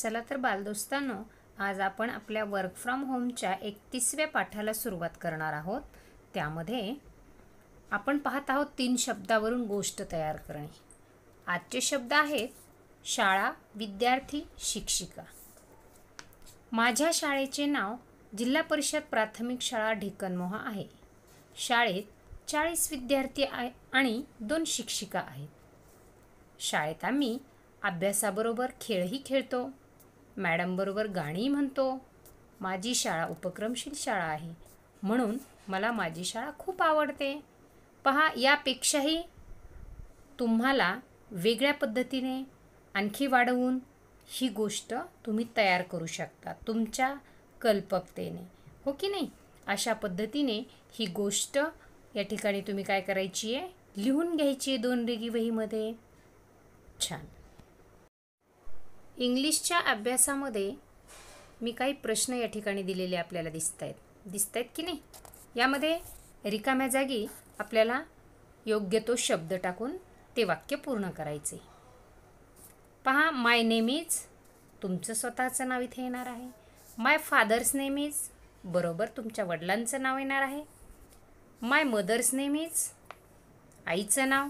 चला तर बालदोस्तांनो आज आपण आपल्या वर्क फ्रॉम होमच्या एकतीसव्या पाठाला सुरुवात करणार आहोत त्यामध्ये आपण पाहत आहोत तीन शब्दावरून गोष्ट तयार करणे आजचे शब्द आहेत शाळा विद्यार्थी शिक्षिका माझ्या शाळेचे नाव जिल्हा परिषद प्राथमिक शाळा ढिकनमोहा आहे शाळेत चाळीस विद्यार्थी आहे आणि दोन शिक्षिका आहेत शाळेत आम्ही अभ्यासाबरोबर खेळही खेळतो मॅडमबरोबर गाणी म्हणतो माझी शाळा उपक्रमशील शाळा आहे म्हणून मला माझी शाळा खूप आवडते पहा यापेक्षाही तुम्हाला वेगळ्या पद्धतीने आणखी वाढवून ही गोष्ट तुम्ही तयार करू शकता तुमच्या कल्पकतेने हो की नाही अशा पद्धतीने ही गोष्ट या ठिकाणी तुम्ही काय करायची आहे लिहून घ्यायची आहे दोन रेगी वहीमध्ये छान इंग्लिशच्या अभ्यासामध्ये मी काही प्रश्न या ठिकाणी दिलेले आपल्याला दिसत आहेत दिसत आहेत की नाही यामध्ये रिकाम्या जागी आपल्याला योग्य तो शब्द टाकून ते वाक्य पूर्ण करायचे पहा माय नेम इज तुमचं स्वतःचं नाव इथे येणार आहे माय फादर्स नेम इज बरोबर तुमच्या वडिलांचं नाव येणार आहे माय मदर्स नेम इज आईचं नाव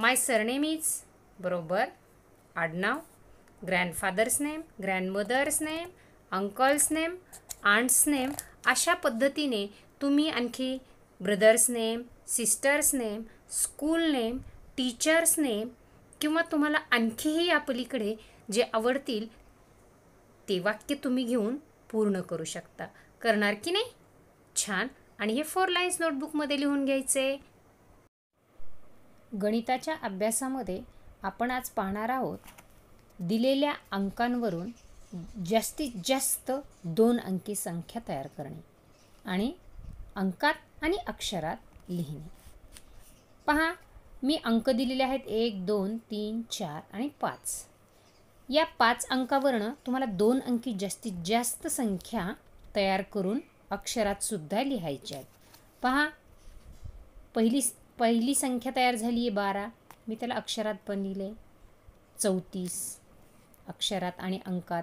माय सरनेम इज बरोबर आडनाव grandfather's name grandmother's name uncle's name aunt's name अशा पद्धतीने तुम्ही आणखी brother's name sister's name school name teacher's name किंवा तुम्हाला आणखीही आपलीकडे जे आवडतील ते वाक्य तुम्ही घेऊन पूर्ण करू शकता करणार की नाही छान आणि हे फोर लाईन्स नोटबुकमध्ये लिहून घ्यायचे गणिताच्या अभ्यासामध्ये आपण आज पाहणार आहोत दिलेल्या अंकांवरून जास्तीत जास्त दोन अंकी संख्या तयार करणे आणि अंकात आणि अक्षरात लिहिणे पहा मी अंक दिलेले आहेत एक दोन तीन चार आणि पाच या पाच अंकावरनं तुम्हाला दोन अंकी जास्तीत जास्त संख्या तयार करून अक्षरातसुद्धा लिहायच्या आहेत पहा पहिली पहिली संख्या तयार झाली आहे बारा मी त्याला अक्षरात पण लिहिले चौतीस अक्षरात आणि अंकात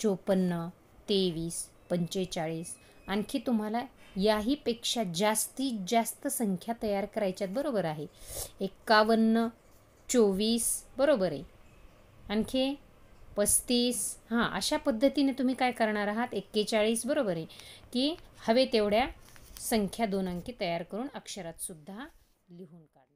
चोपन्न तेवीस पंचेचाळीस आणखी तुम्हाला याहीपेक्षा जास्तीत जास्त संख्या तयार करायच्यात बरोबर आहे एक्कावन्न चोवीस बरोबर आहे आणखी पस्तीस हां अशा पद्धतीने तुम्ही काय करणार आहात एक्केचाळीस बरोबर आहे की हवे तेवढ्या संख्या दोन अंकी तयार करून अक्षरातसुद्धा लिहून काढा